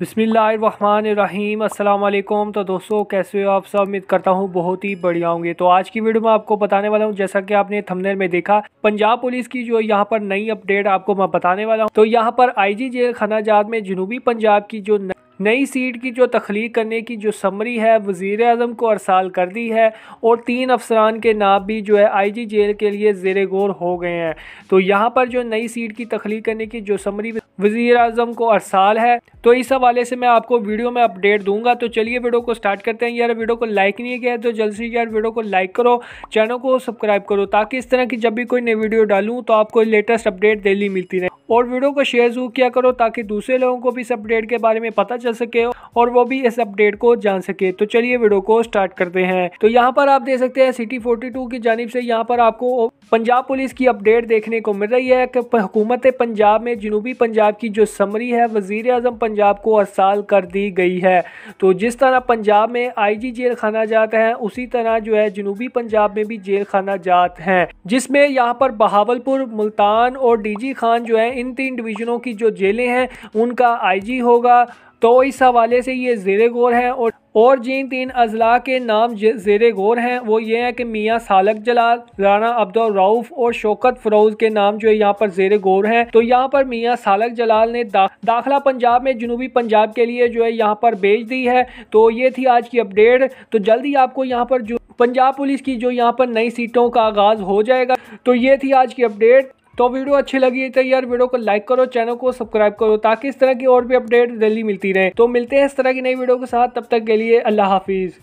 बसमीम् तो दोस्तों कैसे हो आप सब उम्मीद करता हूँ बहुत ही बढ़िया होंगे तो आज की वीडियो में आपको बताने वाला हूँ जैसा कि आपने थंबनेल में देखा पंजाब पुलिस की जो यहाँ पर नई अपडेट आपको मैं बताने वाला हूँ तो यहाँ पर आईजी जेल खानाजात में जनूबी पंजाब की जो न... नई सीट की जो तख्लीक करने की जो समरी है वज़ी अजम को अरसाल कर दी है और तीन अफसरान के नाम भी जो है आई जी जेल के लिए जेर गौर हो गए हैं तो यहाँ पर जो नई सीट की तख्लीक करने की जो समरी वजीर अजम को अरसाल है तो इस हवाले से मैं आपको वीडियो में अपडेट दूंगा तो चलिए वीडियो को स्टार्ट करते हैं यार वीडियो को लाइक नहीं किया है तो जल्द से यार वीडियो को लाइक करो चैनल को सब्सक्राइब करो ताकि इस तरह की जब भी कोई नई वीडियो डालूँ तो आपको लेटेस्ट अपडेट डेली मिलती रहे और वीडियो को शेयर जरूर किया करो ताकि दूसरे लोगों को भी इस अपडेट के बारे में पता चल सके और वो भी इस अपडेट को जान सके तो चलिए वीडियो को स्टार्ट करते हैं तो यहाँ पर आप देख सकते हैं सिटी फोर्टी की जानब से यहाँ पर आपको पंजाब पुलिस की अपडेट देखने को मिल रही है कि हुकूमत पंजाब में जनूबी पंजाब की जो समरी है वजीर अजम पंजाब को असाल कर दी गई है तो जिस तरह पंजाब में आई जी जेल खाना जात है उसी तरह जो है जनूबी पंजाब में भी जेल खाना जात है जिसमें यहाँ पर बहावलपुर मुल्तान और डी जी खान जो है इन तीन डिवीजनों की जो जेलें हैं उनका आई जी होगा तो इस हवाले से ये जेर गौर है और और जिन तीन अजला के नाम जेर गौर हैं वो ये हैं कि मियाँ सालक जलाल राना अब्दुल रऊफ़ और शौकत फरोज के नाम जो है यहाँ पर जेर गौर हैं तो यहाँ पर मियाँ सालक जलाल ने दा, दाखला पंजाब में जनूबी पंजाब के लिए जो है यहाँ पर भेज दी है तो ये थी आज की अपडेट तो जल्दी आपको यहाँ पर जो पंजाब पुलिस की जो यहाँ पर नई सीटों का आगाज़ हो जाएगा तो ये थी आज की अपडेट तो वीडियो अच्छी लगी है तो यार वीडियो को लाइक करो चैनल को सब्सक्राइब करो ताकि इस तरह की और भी अपडेट डेली मिलती रहे तो मिलते हैं इस तरह की नई वीडियो के साथ तब तक के लिए अल्लाह हाफिज़